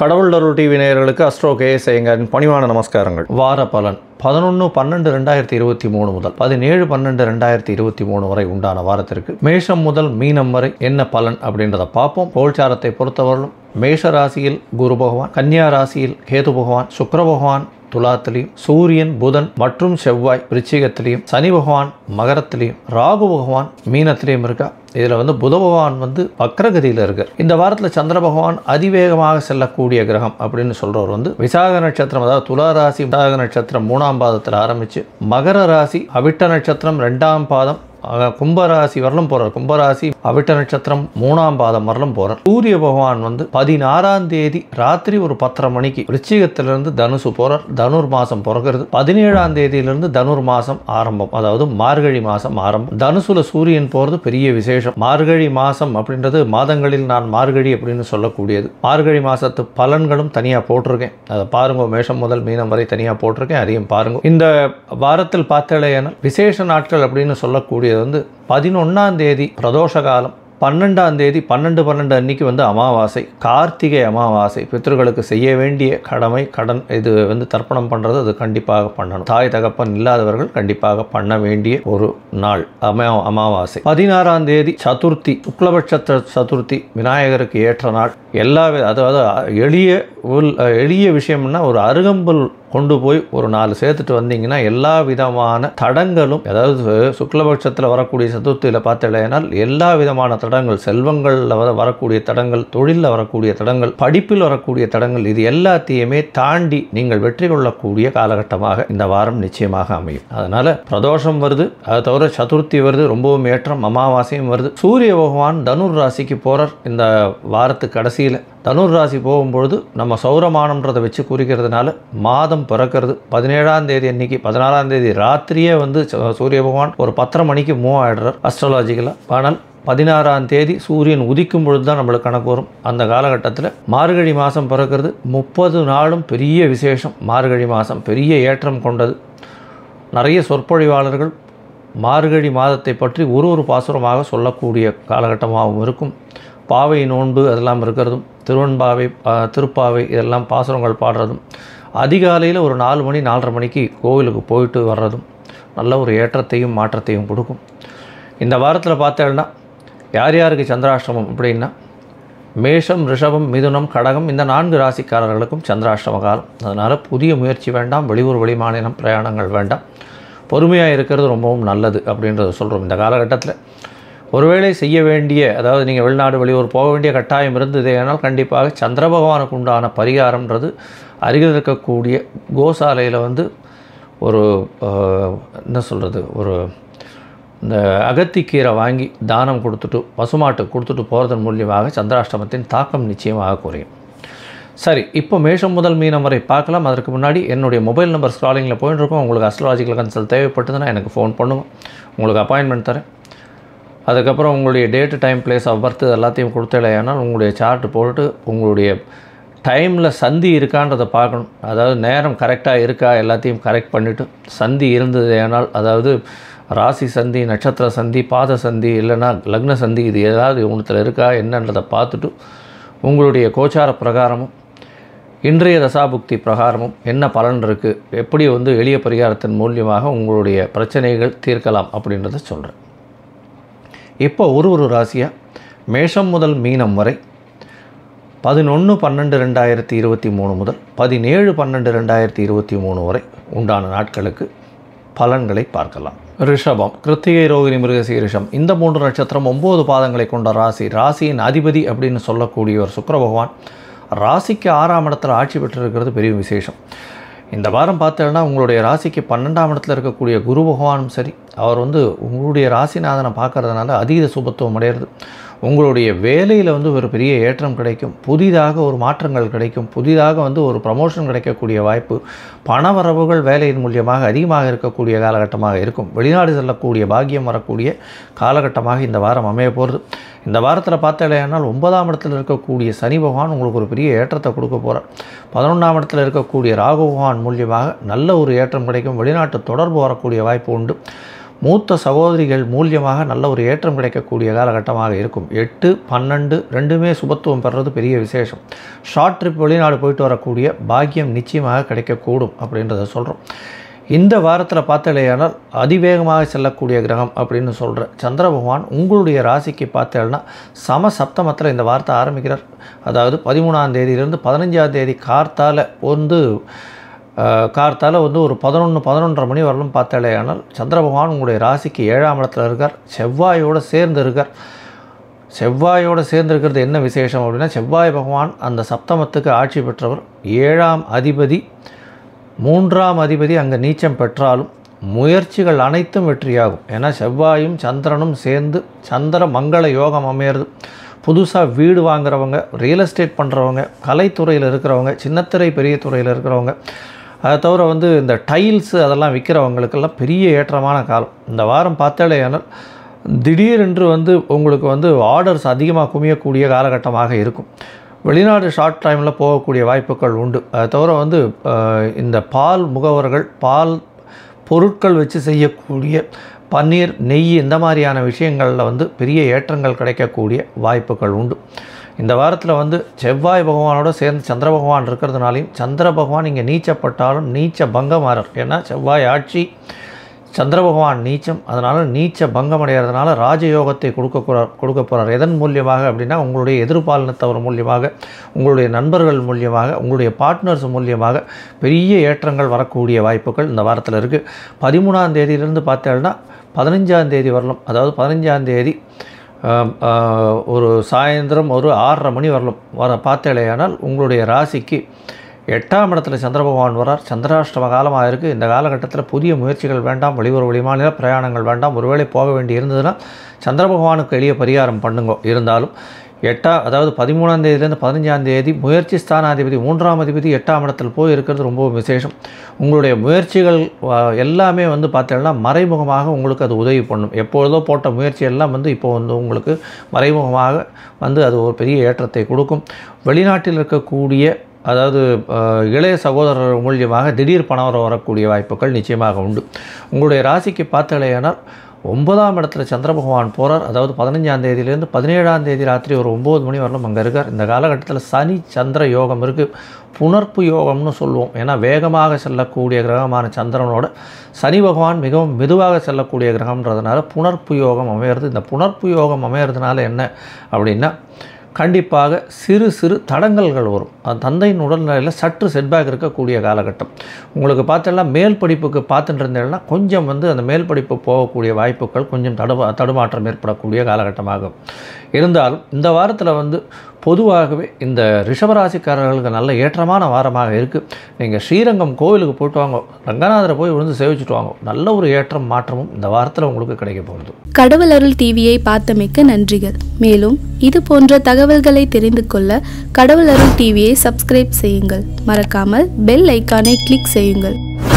கடவுள் அருள் டிவி நேயர்களுக்கு அஸ்ட்ரோ கே ஐயங்காரின் பணிவான நமஸ்காரங்கள் வார பலன் பதினொன்று பன்னெண்டு ரெண்டாயிரத்தி இருபத்தி மூணு முதல் பதினேழு பன்னெண்டு ரெண்டாயிரத்தி இருபத்தி மூணு வரை உண்டான வாரத்திற்கு மேஷம் முதல் மீனம் வரை என்ன பலன் அப்படின்றத பார்ப்போம் கோல்சாரத்தை பொறுத்தவரையும் மேஷ ராசியில் குரு பகவான் கன்னியா ராசியில் கேது பகவான் சுக்கர பகவான் துலாத்திலையும் சூரியன் புதன் மற்றும் செவ்வாய் விருச்சிகத்திலையும் சனி பகவான் மகரத்திலையும் ராகு பகவான் மீனத்திலையும் இருக்கா இதில் வந்து புத பகவான் வந்து வக்ரகதியில் இருக்கு இந்த வாரத்தில் சந்திர பகவான் அதிவேகமாக செல்லக்கூடிய கிரகம் அப்படின்னு சொல்கிறவர் வந்து விசாக நட்சத்திரம் அதாவது துலா ராசி விசாக நட்சத்திரம் மூணாம் பாதத்தில் ஆரம்பித்து மகர ராசி அவிட்ட நட்சத்திரம் ரெண்டாம் பாதம் கும்பராசி வரலும் போகிறார் கும்பராசி அவிட்ட நட்சத்திரம் மூணாம் பாதம் வரலும் போகிறார் சூரிய பகவான் வந்து பதினாறாம் தேதி ராத்திரி ஒரு பத்தரை மணிக்கு ரிச்சிகத்திலிருந்து தனுசு போகிறார் தனுர் மாதம் பிறகுறது பதினேழாம் தேதியிலிருந்து தனுர் மாதம் ஆரம்பம் அதாவது மார்கழி மாதம் ஆரம்பம் தனுசுல சூரியன் போகிறது பெரிய விசேஷம் மார்கழி மாதம் அப்படின்றது மாதங்களில் நான் மார்கழி அப்படின்னு சொல்லக்கூடியது மார்கழி மாதத்து பலன்களும் தனியாக போட்டிருக்கேன் அதை பாருங்க மேஷம் முதல் மீனம் வரை தனியாக போட்டிருக்கேன் அதையும் பாருங்க இந்த வாரத்தில் பார்த்தாலே விசேஷ நாட்கள் அப்படின்னு சொல்லக்கூடிய வரக்கூடியது வந்து பதினொன்றாம் தேதி பிரதோஷ காலம் பன்னெண்டாம் தேதி பன்னெண்டு பன்னெண்டு அன்னைக்கு வந்து அமாவாசை கார்த்திகை அமாவாசை பித்தர்களுக்கு செய்ய வேண்டிய கடமை கடன் இது வந்து தர்ப்பணம் பண்ணுறது அது கண்டிப்பாக பண்ணணும் தாய் தகப்பன் இல்லாதவர்கள் கண்டிப்பாக பண்ண வேண்டிய ஒரு நாள் அமா அமாவாசை பதினாறாம் தேதி சதுர்த்தி சுக்லபட்ச சதுர்த்தி விநாயகருக்கு ஏற்ற நாள் எல்லா அதாவது எளிய எளிய விஷயம்னா ஒரு அருகம்புல் கொண்டு போய் ஒரு நாலு சேர்த்துட்டு வந்தீங்கன்னா எல்லா விதமான தடங்களும் அதாவது சுக்லபட்சத்தில் வரக்கூடிய சதுர்த்தியில் பார்த்தீங்கன்னா எல்லா விதமான தடங்கள் செல்வங்களில் வர வரக்கூடிய தடங்கள் தொழிலில் வரக்கூடிய தடங்கள் படிப்பில் வரக்கூடிய தடங்கள் இது எல்லாத்தையுமே தாண்டி நீங்கள் வெற்றி கொள்ளக்கூடிய காலகட்டமாக இந்த வாரம் நிச்சயமாக அமையும் அதனால் பிரதோஷம் வருது அதை தவிர சதுர்த்தி வருது ரொம்பவும் ஏற்றம் அமாவாசையும் வருது சூரிய பகவான் தனுர் ராசிக்கு போகிறார் இந்த வாரத்து கடைசியில் தனுர் ராசி போகும்பொழுது நம்ம சௌரமானம்ன்றதை வச்சு குறிக்கிறதுனால மாதம் பிறக்கிறது பதினேழாம் தேதி அன்னைக்கு பதினாலாம் தேதி ராத்திரியே வந்து சூரிய பகவான் ஒரு பத்தரை மணிக்கு மூவ் ஆகிடுறார் அஸ்ட்ராலஜிக்கலாக ஆனால் பதினாறாம் தேதி சூரியன் உதிக்கும் பொழுது தான் நம்மளுக்கு கணக்கு வரும் அந்த காலகட்டத்தில் மார்கழி மாதம் பிறக்கிறது முப்பது நாளும் பெரிய விசேஷம் மார்கழி மாதம் பெரிய ஏற்றம் கொண்டது நிறைய சொற்பொழிவாளர்கள் மார்கழி மாதத்தை பற்றி ஒரு ஒரு பாசுரமாக சொல்லக்கூடிய காலகட்டமாகவும் இருக்கும் பாவை நோன்பு அதெல்லாம் இருக்கிறதும் திருவன்பாவை திருப்பாவை இதெல்லாம் பாசுரங்கள் பாடுறதும் அதிகாலையில் ஒரு நாலு மணி நாலரை மணிக்கு கோவிலுக்கு போயிட்டு வர்றதும் நல்ல ஒரு ஏற்றத்தையும் மாற்றத்தையும் கொடுக்கும் இந்த வாரத்தில் பார்த்தேன்னா யார் யாருக்கு சந்திராஷ்டமம் அப்படின்னா மேஷம் ரிஷபம் மிதுனம் கடகம் இந்த நான்கு ராசிக்காரர்களுக்கும் சந்திராஷ்டம காலம் அதனால் புதிய முயற்சி வேண்டாம் வெளியூர் மாநிலம் பிரயாணங்கள் வேண்டாம் பொறுமையாக இருக்கிறது ரொம்பவும் நல்லது அப்படின்றத சொல்கிறோம் இந்த காலகட்டத்தில் ஒருவேளை செய்ய வேண்டிய அதாவது நீங்கள் வெளிநாடு வெளியூர் போக வேண்டிய கட்டாயம் இருந்தது ஏனால் கண்டிப்பாக சந்திர பகவானுக்கு உண்டான பரிகாரம்ன்றது அருகில் இருக்கக்கூடிய கோசாலையில் வந்து ஒரு என்ன சொல்கிறது ஒரு இந்த அகத்திக்கீரை வாங்கி தானம் கொடுத்துட்டு பசுமாட்டுக்கு கொடுத்துட்டு போகிறதன் மூலியமாக சந்திராஷ்டமத்தின் தாக்கம் நிச்சயமாக குறையும் சரி இப்போ மேஷம் முதல் மீனம் வரை பார்க்கலாம் அதற்கு முன்னாடி என்னுடைய மொபைல் நம்பர் ஸ்க்ராலிங்கில் போயின்னு உங்களுக்கு அஸ்ட்ராலஜிக்கல் கன்சல்ட் தேவைப்பட்டதுன்னா எனக்கு ஃபோன் பண்ணுவோம் உங்களுக்கு அப்பாயின்மெண்ட் தரேன் அதுக்கப்புறம் உங்களுடைய date time place of birth எல்லாத்தையும் கொடுத்தலையானால் உங்களுடைய சார்ட்டு போட்டு உங்களுடைய டைமில் சந்தி இருக்கான்றதை பார்க்கணும் அதாவது நேரம் கரெக்டாக இருக்கா எல்லாத்தையும் கரெக்ட் பண்ணிவிட்டு சந்தி இருந்தது ஏனால் அதாவது ராசி சந்தி நட்சத்திர சந்தி பாத சந்தி இல்லைன்னா லக்ன சந்தி இது ஏதாவது ஒன்றத்தில் இருக்கா என்னன்றதை பார்த்துட்டு உங்களுடைய கோச்சார பிரகாரமும் இன்றைய தசாபுக்தி பிரகாரமும் என்ன பலன் இருக்குது எப்படி வந்து எளிய பரிகாரத்தின் மூலியமாக உங்களுடைய பிரச்சனைகள் தீர்க்கலாம் அப்படின்றத சொல்கிறேன் இப்போ ஒரு ஒரு ராசியாக மேஷம் முதல் மீனம் வரை பதினொன்று பன்னெண்டு ரெண்டாயிரத்தி இருபத்தி மூணு முதல் பதினேழு பன்னெண்டு ரெண்டாயிரத்தி இருபத்தி மூணு வரை உண்டான நாட்களுக்கு பலன்களை பார்க்கலாம் ரிஷபம் கிருத்திகை ரோகிணி ரிஷம் இந்த மூன்று நட்சத்திரம் ஒம்பது பாதங்களை கொண்ட ராசி ராசியின் அதிபதி அப்படின்னு சொல்லக்கூடியவர் சுக்கர பகவான் ராசிக்கு ஆறாம் இடத்தில் ஆட்சி பெற்றிருக்கிறது பெரிய விசேஷம் இந்த வாரம் பார்த்தேன்னா உங்களுடைய ராசிக்கு பன்னெண்டாம் இடத்துல இருக்கக்கூடிய குரு பகவானும் சரி அவர் வந்து உங்களுடைய ராசிநாதனை பார்க்கறதுனால அதீத சுபத்துவம் அடையிறது உங்களுடைய வேலையில் வந்து ஒரு பெரிய ஏற்றம் கிடைக்கும் புதிதாக ஒரு மாற்றங்கள் கிடைக்கும் புதிதாக வந்து ஒரு ப்ரமோஷன் கிடைக்கக்கூடிய வாய்ப்பு பண வரவுகள் வேலையின் மூலியமாக அதிகமாக இருக்கக்கூடிய காலகட்டமாக இருக்கும் வெளிநாடு செல்லக்கூடிய பாக்கியம் வரக்கூடிய காலகட்டமாக இந்த வாரம் அமைய போகிறது இந்த வாரத்தில் பார்த்தாலேனால் ஒன்பதாம் இடத்தில் இருக்கக்கூடிய சனி பகவான் உங்களுக்கு ஒரு பெரிய ஏற்றத்தை கொடுக்க போகிறார் பதினொன்றாம் இடத்தில் இருக்கக்கூடிய ராகு பகவான் மூலியமாக நல்ல ஒரு ஏற்றம் கிடைக்கும் வெளிநாட்டு தொடர்பு வரக்கூடிய வாய்ப்பு உண்டு மூத்த சகோதரிகள் மூலியமாக நல்ல ஒரு ஏற்றம் கிடைக்கக்கூடிய காலகட்டமாக இருக்கும் எட்டு பன்னெண்டு ரெண்டுமே சுபத்துவம் பெறுறது பெரிய விசேஷம் ஷார்ட் ட்ரிப் வெளிநாடு போயிட்டு வரக்கூடிய பாக்கியம் நிச்சயமாக கிடைக்கக்கூடும் அப்படின்றத சொல்கிறோம் இந்த வாரத்தில் பார்த்தலையானால் அதிவேகமாக செல்லக்கூடிய கிரகம் அப்படின்னு சொல்கிற சந்திர பகவான் உங்களுடைய ராசிக்கு பார்த்தேன்னா சம சப்தமத்தில் இந்த வார்த்தை ஆரம்பிக்கிறார் அதாவது பதிமூணாம் தேதியிலிருந்து பதினஞ்சாம் தேதி கார்த்தால் வந்து கார்த்தால் வந்து ஒரு பதினொன்று பதினொன்றரை மணி வரலும் பார்த்தாலே ஆனால் சந்திர பகவான் உங்களுடைய ராசிக்கு ஏழாம் இடத்துல இருக்கார் செவ்வாயோடு சேர்ந்து இருக்கார் செவ்வாயோடு சேர்ந்திருக்கிறது என்ன விசேஷம் அப்படின்னா செவ்வாய் பகவான் அந்த சப்தமத்துக்கு ஆட்சி பெற்றவர் ஏழாம் அதிபதி மூன்றாம் அதிபதி அங்கே நீச்சம் பெற்றாலும் முயற்சிகள் அனைத்தும் வெற்றியாகும் ஏன்னா செவ்வாயும் சந்திரனும் சேர்ந்து சந்திர மங்கள யோகம் அமையிறது புதுசாக வீடு வாங்குறவங்க ரியல் எஸ்டேட் பண்ணுறவங்க கலைத்துறையில் இருக்கிறவங்க சின்னத்திரை பெரிய துறையில் இருக்கிறவங்க அதை தவிர வந்து இந்த டைல்ஸு அதெல்லாம் விற்கிறவங்களுக்கெல்லாம் பெரிய ஏற்றமான காலம் இந்த வாரம் பார்த்தாலே ஏன்னா திடீரென்று வந்து உங்களுக்கு வந்து ஆர்டர்ஸ் அதிகமாக குமியக்கூடிய காலகட்டமாக இருக்கும் வெளிநாடு ஷார்ட் டைமில் போகக்கூடிய வாய்ப்புகள் உண்டு அதை தவிர வந்து இந்த பால் முகவர்கள் பால் பொருட்கள் வச்சு செய்யக்கூடிய பன்னீர் நெய் இந்த மாதிரியான விஷயங்களில் வந்து பெரிய ஏற்றங்கள் கிடைக்கக்கூடிய வாய்ப்புகள் உண்டு இந்த வாரத்தில் வந்து செவ்வாய் பகவானோட சேர்ந்து சந்திர பகவான் இருக்கிறதுனாலையும் சந்திர பகவான் இங்கே நீச்சப்பட்டாலும் நீச்ச பங்கமாறர் ஏன்னா செவ்வாய் ஆட்சி சந்திர பகவான் நீச்சம் அதனால் நீச்ச பங்கம் அடைகிறதுனால ராஜயோகத்தை கொடுக்க போகிறார் கொடுக்க போகிறார் எதன் மூலியமாக அப்படின்னா உங்களுடைய எதிர்பாலினத்தவர் மூலியமாக உங்களுடைய நண்பர்கள் மூலியமாக உங்களுடைய பார்ட்னர்ஸ் மூலியமாக பெரிய ஏற்றங்கள் வரக்கூடிய வாய்ப்புகள் இந்த வாரத்தில் இருக்குது பதிமூணாம் தேதியிலேருந்து பார்த்தேன்னா பதினஞ்சாம் தேதி வரலாம் அதாவது பதினஞ்சாம் தேதி ஒரு சாயந்தரம் ஒரு ஆறரை மணி வரலாம் வர பார்த்தேலையானால் உங்களுடைய ராசிக்கு எட்டாம் இடத்துல சந்திர பகவான் வரார் சந்திராஷ்டம காலமாக இருக்குது இந்த காலகட்டத்தில் புதிய முயற்சிகள் வேண்டாம் வெளியூர் வழிமான பிரயாணங்கள் வேண்டாம் ஒருவேளை போக வேண்டி இருந்ததுன்னா சந்திர பகவானுக்கு எளிய பரிகாரம் பண்ணுங்க இருந்தாலும் எட்டா அதாவது பதிமூணாம் தேதியிலேருந்து பதினஞ்சாம் தேதி முயற்சி ஸ்தானாதிபதி மூன்றாம் அதிபதி எட்டாம் இடத்தில் போய் இருக்கிறது ரொம்ப விசேஷம் உங்களுடைய முயற்சிகள் எல்லாமே வந்து பார்த்தீங்கன்னா மறைமுகமாக உங்களுக்கு அது உதவி பண்ணும் எப்பொழுதோ போட்ட முயற்சி எல்லாம் வந்து இப்போ வந்து உங்களுக்கு மறைமுகமாக வந்து அது ஒரு பெரிய ஏற்றத்தை கொடுக்கும் வெளிநாட்டில் இருக்கக்கூடிய அதாவது இளைய சகோதரர் மூலியமாக திடீர் பணம் வரக்கூடிய வாய்ப்புகள் நிச்சயமாக உண்டு உங்களுடைய ராசிக்கு பார்த்தலையானால் ஒன்பதாம் இடத்துல சந்திர பகவான் போகிறார் அதாவது பதினஞ்சாம் தேதியிலேருந்து பதினேழாம் தேதி ராத்திரி ஒரு ஒம்பது மணி வரலும் அங்கே இருக்கார் இந்த காலகட்டத்தில் சனி சந்திர யோகம் இருக்குது புணர்ப்பு யோகம்னு சொல்லுவோம் ஏன்னா வேகமாக செல்லக்கூடிய கிரகமான சந்திரனோட சனி பகவான் மிகவும் மெதுவாக செல்லக்கூடிய கிரகம்ன்றதுனால புணர்ப்பு யோகம் அமையிறது இந்த புணர்ப்பு யோகம் அமையிறதுனால என்ன அப்படின்னா கண்டிப்பாக சிறு சிறு தடங்கல்கள் வரும் தந்தையின் உடல்நிலையில் சற்று செட்பேக் இருக்கக்கூடிய காலகட்டம் உங்களுக்கு பார்த்தோன்னா மேல் படிப்புக்கு பார்த்துட்டு இருந்தேன்னா கொஞ்சம் வந்து அந்த மேல் படிப்பு போகக்கூடிய வாய்ப்புகள் கொஞ்சம் தடுமா தடுமாற்றம் ஏற்படக்கூடிய காலகட்டமாகும் இருந்தாலும் இந்த வாரத்தில் வந்து பொதுவாகவே இந்த ரிஷபராசிக்காரர்களுக்கு நல்ல ஏற்றமான வாரமாக இருக்குது நீங்கள் ஸ்ரீரங்கம் கோவிலுக்கு போயிட்டு வாங்க ரங்கநாதரை போய் விழுந்து சேவிச்சுட்டு வாங்க நல்ல ஒரு ஏற்றம் மாற்றமும் இந்த வாரத்தில் உங்களுக்கு கிடைக்க போகுது கடவுள் அருள் டிவியை பார்த்தமைக்க நன்றிகள் மேலும் இது போன்ற தகவல்களை தெரிந்து கொள்ள கடவுள் அருள் டிவியை சப்ஸ்கிரைப் செய்யுங்கள் மறக்காமல் பெல் ஐக்கானை கிளிக் செய்யுங்கள்